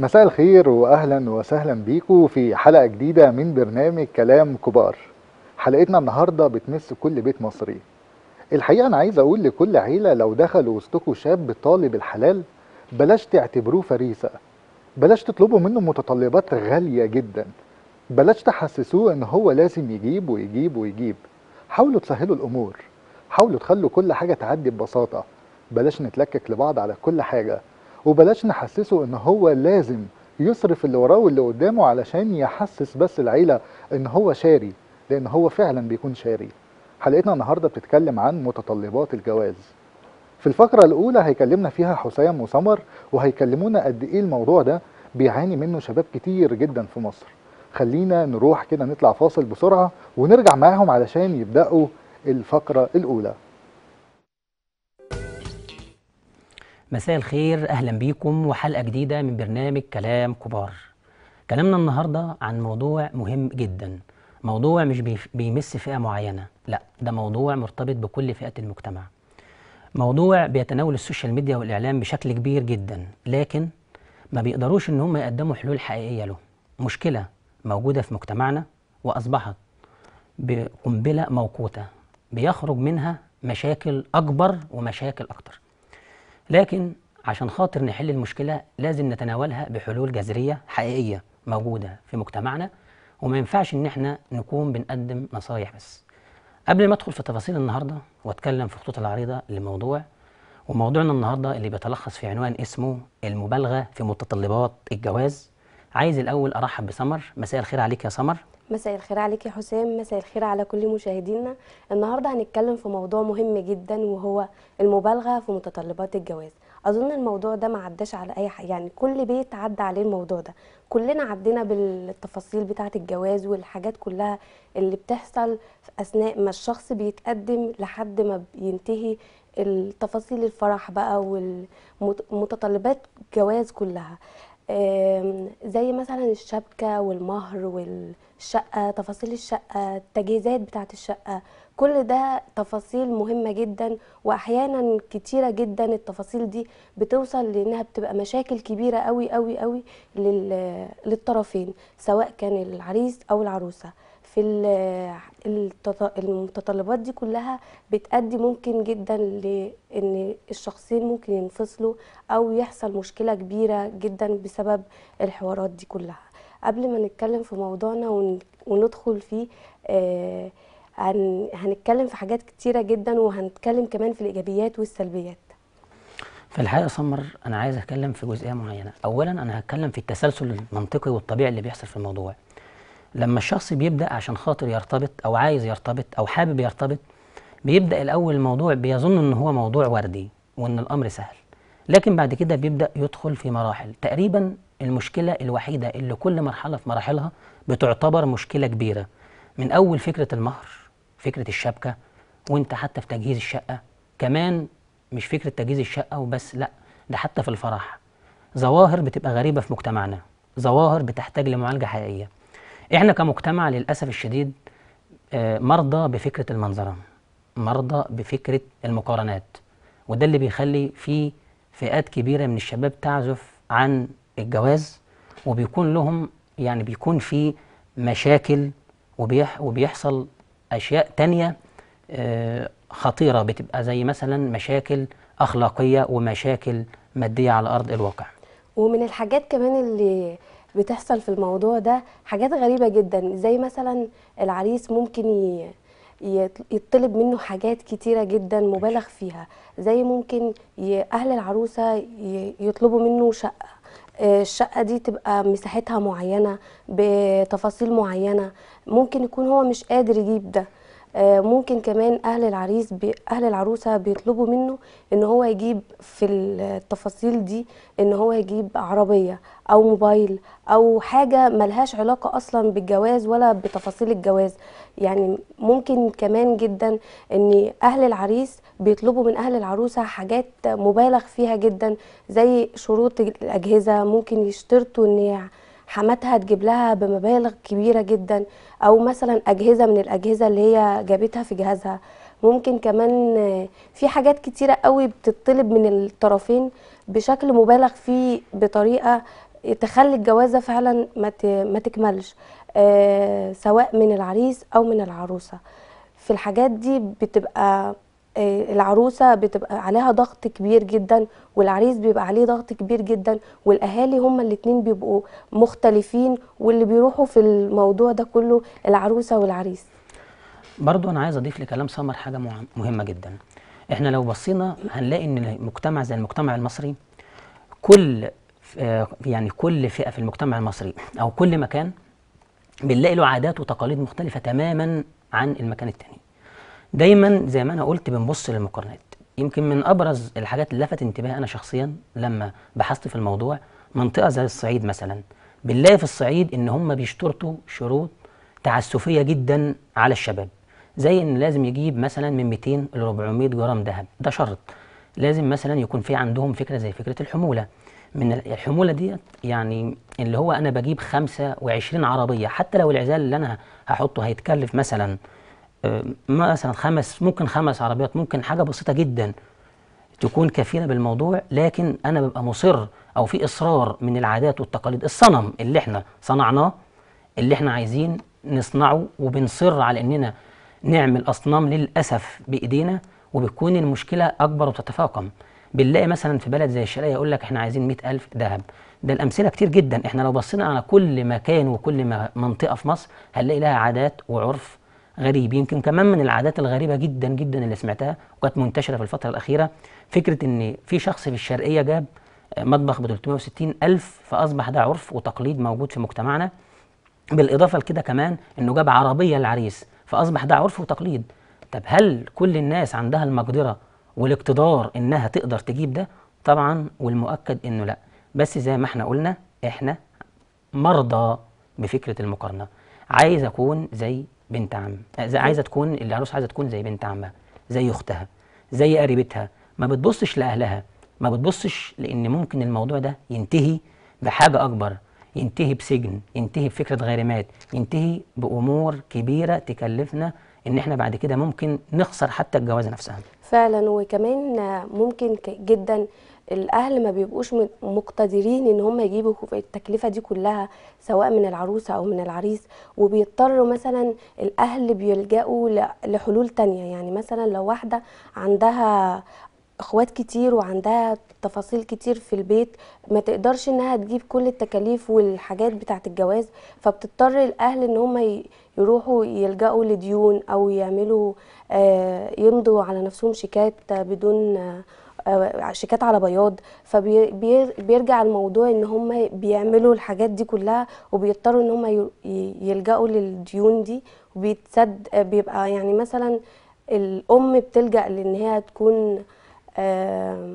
مساء الخير واهلا وسهلا بيكم في حلقه جديده من برنامج كلام كبار حلقتنا النهارده بتمس كل بيت مصري الحقيقه انا عايز اقول لكل عيله لو دخل وسطكم شاب طالب الحلال بلاش تعتبروه فريسه بلاش تطلبوا منه متطلبات غاليه جدا بلاش تحسسوه ان هو لازم يجيب ويجيب ويجيب حاولوا تسهلوا الامور حاولوا تخلوا كل حاجه تعدي ببساطه بلاش نتلكك لبعض على كل حاجه وبلاش نحسسه ان هو لازم يصرف اللي وراه واللي قدامه علشان يحسس بس العيله ان هو شاري لان هو فعلا بيكون شاري حلقتنا النهارده بتتكلم عن متطلبات الجواز في الفقره الاولى هيكلمنا فيها حسام وسمر وهيكلمونا قد ايه الموضوع ده بيعاني منه شباب كتير جدا في مصر خلينا نروح كده نطلع فاصل بسرعه ونرجع معاهم علشان يبداوا الفقره الاولى مساء الخير أهلا بيكم وحلقة جديدة من برنامج كلام كبار كلامنا النهاردة عن موضوع مهم جدا موضوع مش بيمس فئة معينة لا ده موضوع مرتبط بكل فئات المجتمع موضوع بيتناول السوشيال ميديا والإعلام بشكل كبير جدا لكن ما بيقدروش إن هم يقدموا حلول حقيقية له مشكلة موجودة في مجتمعنا وأصبحت بقنبلة موقوتة بيخرج منها مشاكل أكبر ومشاكل أكتر لكن عشان خاطر نحل المشكلة لازم نتناولها بحلول جذرية حقيقية موجودة في مجتمعنا وما ينفعش إن إحنا نكون بنقدم نصايح بس. قبل ما أدخل في تفاصيل النهاردة وأتكلم في خطوط العريضة لموضوع وموضوعنا النهاردة اللي بيتلخص في عنوان اسمه المبالغة في متطلبات الجواز عايز الأول أرحب بسمر مساء الخير عليك يا سمر مساء الخير عليك يا حسام مساء الخير على كل مشاهدينا النهارده هنتكلم في موضوع مهم جدا وهو المبالغه في متطلبات الجواز اظن الموضوع ده ما عداش على اي حاجه يعني كل بيت عدى عليه الموضوع ده كلنا عدينا بالتفاصيل بتاعه الجواز والحاجات كلها اللي بتحصل في اثناء ما الشخص بيتقدم لحد ما بينتهي التفاصيل الفرح بقى والمتطلبات الجواز كلها زي مثلا الشبكه والمهر وال الشقه تفاصيل الشقه التجهيزات بتاعه الشقه كل ده تفاصيل مهمه جدا واحيانا كتيره جدا التفاصيل دي بتوصل لانها بتبقى مشاكل كبيره قوي قوي قوي للطرفين سواء كان العريس او العروسه في المتطلبات دي كلها بتأدي ممكن جدا لأن الشخصين ممكن ينفصلوا أو يحصل مشكلة كبيرة جدا بسبب الحوارات دي كلها قبل ما نتكلم في موضوعنا وندخل فيه آه، هنتكلم في حاجات كتيرة جدا وهنتكلم كمان في الإيجابيات والسلبيات في الحقيقة سمر أنا عايز أتكلم في جزئية معينة أولا أنا هتكلم في التسلسل المنطقي والطبيعي اللي بيحصل في الموضوع لما الشخص بيبدأ عشان خاطر يرتبط أو عايز يرتبط أو حابب يرتبط بيبدأ الأول الموضوع بيظن أن هو موضوع وردي وأن الأمر سهل لكن بعد كده بيبدأ يدخل في مراحل تقريبا المشكله الوحيده اللي كل مرحله في مراحلها بتعتبر مشكله كبيره من اول فكره المهر فكره الشبكه وانت حتى في تجهيز الشقه كمان مش فكره تجهيز الشقه وبس لا ده حتى في الفرح ظواهر بتبقى غريبه في مجتمعنا ظواهر بتحتاج لمعالجه حقيقيه احنا كمجتمع للاسف الشديد آه، مرضى بفكره المنظره مرضى بفكره المقارنات وده اللي بيخلي في فئات كبيره من الشباب تعزف عن الجواز وبيكون لهم يعني بيكون في مشاكل وبيح وبيحصل أشياء تانية آه، خطيرة بتبقى زي مثلا مشاكل أخلاقية ومشاكل مادية على أرض الواقع ومن الحاجات كمان اللي بتحصل في الموضوع ده حاجات غريبة جدا زي مثلا العريس ممكن يطلب منه حاجات كتيرة جدا مبالغ فيها زي ممكن أهل العروسة يطلبوا منه شقة الشقة دي تبقى مساحتها معينة بتفاصيل معينة ممكن يكون هو مش قادر يجيب ده آه، ممكن كمان اهل العريس بي اهل العروسه بيطلبوا منه ان هو يجيب في التفاصيل دي ان هو يجيب عربيه او موبايل او حاجه ملهاش علاقه اصلا بالجواز ولا بتفاصيل الجواز يعني ممكن كمان جدا ان اهل العريس بيطلبوا من اهل العروسه حاجات مبالغ فيها جدا زي شروط الاجهزه ممكن يشترطوا ان حماتها تجيب لها بمبالغ كبيره جدا او مثلا اجهزه من الاجهزه اللي هي جابتها في جهازها ممكن كمان في حاجات كتيره قوي بتطلب من الطرفين بشكل مبالغ فيه بطريقه تخلي الجوازه فعلا ما تكملش آه، سواء من العريس او من العروسه في الحاجات دي بتبقى آه، العروسه بتبقى عليها ضغط كبير جدا والعريس بيبقى عليه ضغط كبير جدا والاهالي هما الاثنين بيبقوا مختلفين واللي بيروحوا في الموضوع ده كله العروسه والعريس برضو انا عايز اضيف لكلام سمر حاجه مهمه جدا احنا لو بصينا هنلاقي ان المجتمع زي المجتمع المصري كل آه، يعني كل فئه في المجتمع المصري او كل مكان بنلاقي له عادات وتقاليد مختلفه تماما عن المكان التاني دايما زي ما انا قلت بنبص للمقارنات يمكن من ابرز الحاجات اللي لفت انتباهي انا شخصيا لما بحثت في الموضوع منطقه زي الصعيد مثلا بنلاقي في الصعيد ان هم بيشترطوا شروط تعسفيه جدا على الشباب زي ان لازم يجيب مثلا من 200 ل 400 جرام ذهب ده شرط لازم مثلا يكون في عندهم فكره زي فكره الحموله من الحموله ديت يعني اللي هو انا بجيب 25 عربيه حتى لو العزال اللي انا هحطه هيتكلف مثلا مثلا خمس ممكن خمس عربيات ممكن حاجه بسيطه جدا تكون كفيله بالموضوع لكن انا ببقى مصر او في اصرار من العادات والتقاليد الصنم اللي احنا صنعناه اللي احنا عايزين نصنعه وبنصر على اننا نعمل اصنام للاسف بايدينا وبتكون المشكله اكبر وتتفاقم بنلاقي مثلا في بلد زي الشرقيه يقول لك احنا عايزين 100000 ذهب ده الامثله كتير جدا احنا لو بصينا على كل مكان وكل منطقه في مصر هنلاقي لها عادات وعرف غريب يمكن كمان من العادات الغريبه جدا جدا اللي سمعتها وكانت منتشره في الفتره الاخيره فكره ان في شخص في الشرقيه جاب مطبخ ب 360 الف فاصبح ده عرف وتقليد موجود في مجتمعنا بالاضافه لكده كمان انه جاب عربيه للعريس فاصبح ده عرف وتقليد طب هل كل الناس عندها المقدره والاقتدار انها تقدر تجيب ده طبعا والمؤكد انه لا بس زي ما احنا قلنا احنا مرضى بفكره المقارنه عايز اكون زي بنت عم عايزه تكون العروس عايزه تكون زي بنت عمها زي اختها زي قريبتها ما بتبصش لاهلها ما بتبصش لان ممكن الموضوع ده ينتهي بحاجه اكبر ينتهي بسجن ينتهي بفكره غارمات ينتهي بامور كبيره تكلفنا ان احنا بعد كده ممكن نخسر حتى الجوازه نفسها فعلا وكمان ممكن جدا الاهل ما بيبقوش مقتدرين ان هم يجيبوا التكلفه دي كلها سواء من العروسه او من العريس وبيضطروا مثلا الاهل بيلجأوا لحلول تانية يعني مثلا لو واحده عندها اخوات كتير وعندها تفاصيل كتير في البيت ما تقدرش انها تجيب كل التكاليف والحاجات بتاعت الجواز فبتضطر الاهل ان هم يروحوا يلجأوا لديون او يعملوا آه، يمضوا على نفسهم شيكات بدون آه، شيكات على بياض فبيرجع الموضوع ان هم بيعملوا الحاجات دي كلها وبيضطروا ان هم يلجأوا للديون دي وبيتسد بيبقى يعني مثلا الام بتلجأ لان هي تكون آه،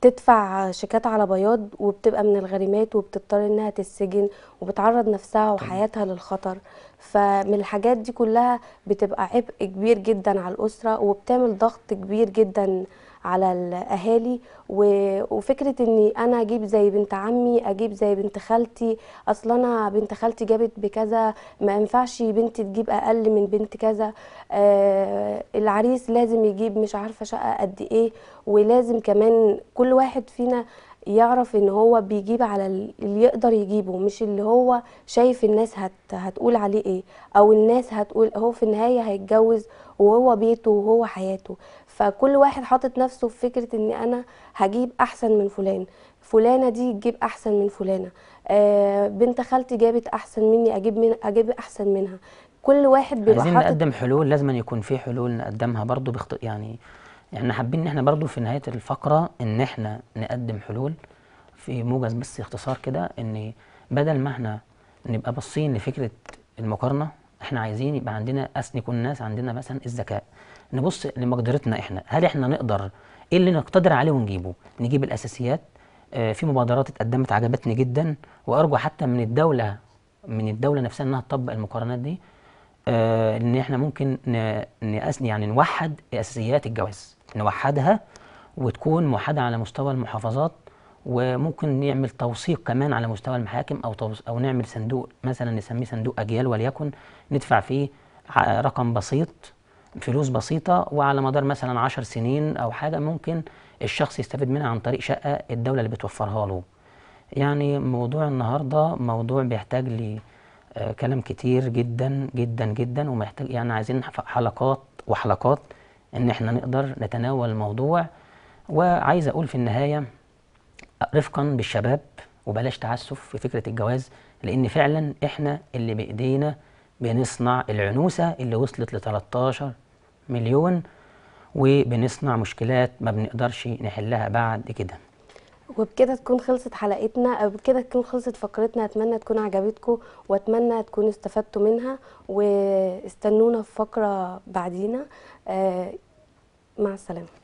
تدفع شيكات على بياض وبتبقى من الغريمات وبتضطر انها تتسجن وبتعرض نفسها وحياتها للخطر فمن الحاجات دي كلها بتبقى عبء كبير جدا على الاسره وبتعمل ضغط كبير جدا على الاهالي وفكره اني انا اجيب زي بنت عمي اجيب زي بنت خالتي اصل انا بنت خالتي جابت بكذا ما ينفعش بنتي تجيب اقل من بنت كذا آه العريس لازم يجيب مش عارفه شقه قد ايه ولازم كمان كل واحد فينا يعرف ان هو بيجيب على اللي يقدر يجيبه مش اللي هو شايف الناس هت هتقول عليه ايه او الناس هتقول هو في النهايه هيتجوز وهو بيته وهو حياته فكل واحد حاطط نفسه في فكره ان انا هجيب احسن من فلان فلانه دي تجيب احسن من فلانه آه بنت خالتي جابت احسن مني اجيب من اجيب احسن منها كل واحد بيبقى عايزين نقدم حلول لازم يكون في حلول نقدمها برضو بخط... يعني يعني حابين ان احنا برضو في نهايه الفقره ان احنا نقدم حلول في موجز بس اختصار كده ان بدل ما احنا نبقى باصين لفكره المقارنه احنا عايزين يبقى عندنا يكون الناس عندنا مثلا الذكاء نبص لمقدرتنا احنا هل احنا نقدر ايه اللي نقتدر عليه ونجيبه نجيب الاساسيات آه في مبادرات اتقدمت عجبتني جدا وارجو حتى من الدوله من الدوله نفسها انها تطبق المقارنات دي آه ان احنا ممكن يعني نوحد اساسيات الجواز نوحدها وتكون موحده على مستوى المحافظات وممكن نعمل توثيق كمان على مستوى المحاكم او توص... او نعمل صندوق مثلا نسميه صندوق اجيال وليكن ندفع فيه رقم بسيط فلوس بسيطه وعلى مدار مثلا 10 سنين او حاجه ممكن الشخص يستفيد منها عن طريق شقه الدوله اللي بتوفرها له. يعني موضوع النهارده موضوع بيحتاج لي آه، كلام كتير جدا جدا جدا ومحتاج يعني عايزين حلقات وحلقات ان احنا نقدر نتناول الموضوع وعايز اقول في النهايه رفقا بالشباب وبلاش تعسف في فكره الجواز لان فعلا احنا اللي بايدينا بنصنع العنوسه اللي وصلت ل 13 مليون وبنصنع مشكلات ما بنقدرش نحلها بعد كده وبكده تكون خلصت حلقتنا او بكده تكون خلصت فقرتنا اتمنى تكون عجبتكم واتمنى تكونوا استفدتوا منها واستنونا في فقره بعدينا آه، مع السلامه